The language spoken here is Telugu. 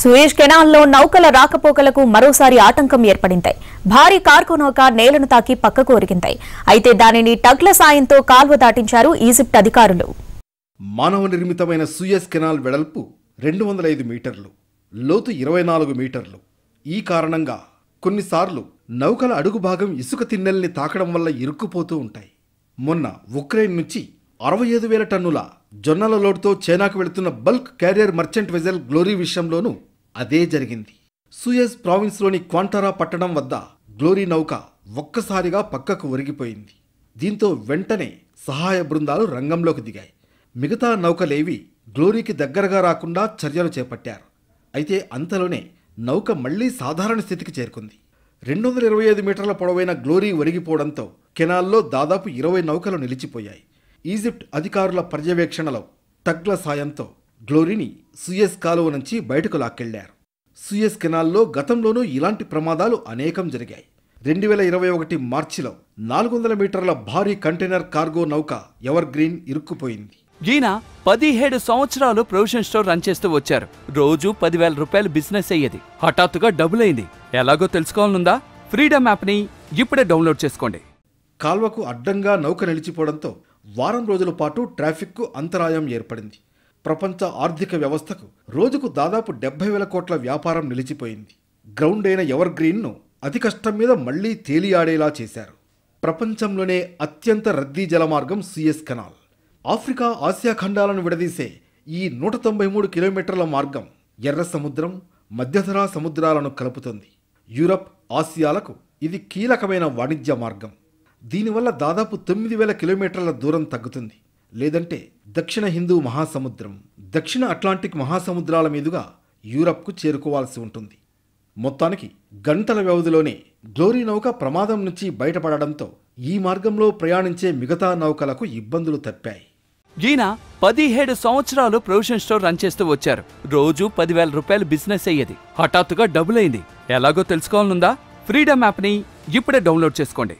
సుయేష్ కెనాల్లో నౌకల రాకపోకలకు మరోసారి ఆటంకం ఏర్పడింది భారీ కార్కు నౌక నేలను తాకి పక్కకు ఒరిగింది అయితే దానిని టగ్ల సాయంతో కాల్వ దాటించారు ఈజిప్ట్ అధికారులు మానవ నిర్మితమైన సుయస్ కెనాల్ వెడల్పు రెండు వందల ఐదు మీటర్లు లోతు ఇరవై నాలుగు మీటర్లు ఈ కారణంగా కొన్నిసార్లు నౌకల అడుగు భాగం ఇసుక తిన్నెల్ని తాకడం వల్ల ఇరుక్కుపోతూ ఉంటాయి మొన్న ఉక్రెయిన్ నుంచి అరవై ఐదు వేల టన్నుల జొన్నల లోటుతో చైనాకు వెళుతున్న bulk carrier merchant vessel Glory విషయంలోనూ అదే జరిగింది సుయజ్ ప్రావిన్స్లోని క్వాంటారా పట్టణం వద్ద గ్లోరీ నౌక ఒక్కసారిగా పక్కకు ఒరిగిపోయింది దీంతో వెంటనే సహాయ బృందాలు రంగంలోకి దిగాయి మిగతా నౌకలేవి గ్లోరీకి దగ్గరగా రాకుండా చర్యలు చేపట్టారు అయితే అంతలోనే నౌక మళ్లీ సాధారణ స్థితికి చేరుకుంది రెండు వందల ఇరవై ఐదు మీటర్ల పొడవైన గ్లోరీ ఒరిగిపోవడంతో కెనాల్లో దాదాపు ఇరవై నౌకలు నిలిచిపోయాయి ఈజిప్ట్ అధికారుల పర్యవేక్షణలో టగ్ల సాయంతో గ్లోరీని సుయస్ కాలువ నుంచి బయటకు లాక్కెళ్లారు సుయస్ కెనాల్లో గతంలోనూ ఇలాంటి ప్రమాదాలు అనేకం జరిగాయి రెండు వేల ఇరవై ఒకటి మార్చిలో నాలుగు వందల మీటర్ల భారీ కంటైనర్ కార్గో నౌక ఎవర్ గ్రీన్ ఇరుక్కుపోయింది ఈయన పదిహేడు సంవత్సరాలు ప్రొవిజన్ స్టోర్ రన్ చేస్తూ వచ్చారు రోజు పదివేల రూపాయలు బిజినెస్ అయ్యేది హఠాత్తుగా డబుల్ అయింది ఎలాగో తెలుసుకోవాలనుందా ఫ్రీడమ్ యాప్ని ఇప్పుడే డౌన్లోడ్ చేసుకోండి కాల్వకు అడ్డంగా నౌక నిలిచిపోవడంతో వారం రోజుల పాటు ట్రాఫిక్కు అంతరాయం ఏర్పడింది ప్రపంచ ఆర్థిక వ్యవస్థకు రోజుకు దాదాపు డెబ్బై వేల కోట్ల వ్యాపారం నిలిచిపోయింది గ్రౌండ్ అయిన ఎవర్ గ్రీన్ను అతి కష్టం మీద మళ్లీ తేలియాడేలా చేశారు ప్రపంచంలోనే అత్యంత రద్దీ జలమార్గం సుయస్ కెనాల్ ఆఫ్రికా ఆసియా ఖండాలను విడదీసే ఈ నూట తొంభై మూడు కిలోమీటర్ల మార్గం ఎర్ర సముద్రం మధ్యధరా సముద్రాలను కలుపుతుంది యూరప్ ఆసియాలకు ఇది కీలకమైన వాణిజ్య మార్గం దీనివల్ల దాదాపు తొమ్మిది వేల కిలోమీటర్ల దూరం తగ్గుతుంది లేదంటే దక్షిణ హిందూ మహాసముద్రం దక్షిణ అట్లాంటిక్ మహాసముద్రాల మీదుగా యూరప్కు చేరుకోవాల్సి ఉంటుంది మొత్తానికి గంటల వ్యవధిలోనే గ్లోరీ నౌక ప్రమాదం నుంచి బయటపడడంతో ఈ మార్గంలో ప్రయాణించే మిగతా నౌకలకు ఇబ్బందులు తప్పాయి ఈయన పదిహేడు సంవత్సరాలు ప్రొవిజన్ స్టోర్ రన్ చేస్తూ వచ్చారు రోజు పదివేల రూపాయలు బిజినెస్ అయ్యేది హఠాత్తుగా డబుల్ అయింది ఎలాగో తెలుసుకోవాలనుందా ఫ్రీడమ్ యాప్ని ఇప్పుడే డౌన్లోడ్ చేసుకోండి